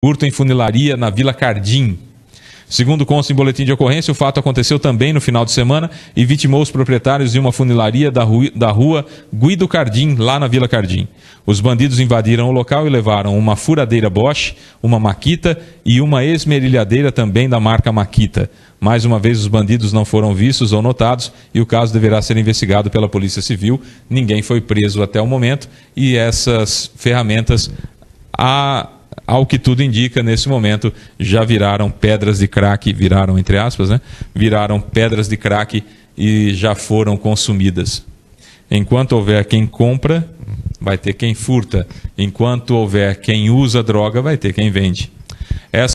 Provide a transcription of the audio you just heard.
curto em funilaria na Vila Cardim. Segundo consta em boletim de ocorrência, o fato aconteceu também no final de semana e vitimou os proprietários de uma funilaria da rua, da rua Guido Cardim, lá na Vila Cardim. Os bandidos invadiram o local e levaram uma furadeira Bosch, uma Maquita e uma esmerilhadeira também da marca Maquita. Mais uma vez, os bandidos não foram vistos ou notados e o caso deverá ser investigado pela Polícia Civil. Ninguém foi preso até o momento e essas ferramentas. A ao que tudo indica, nesse momento já viraram pedras de craque, viraram entre aspas, né? Viraram pedras de craque e já foram consumidas. Enquanto houver quem compra, vai ter quem furta. Enquanto houver quem usa droga, vai ter quem vende.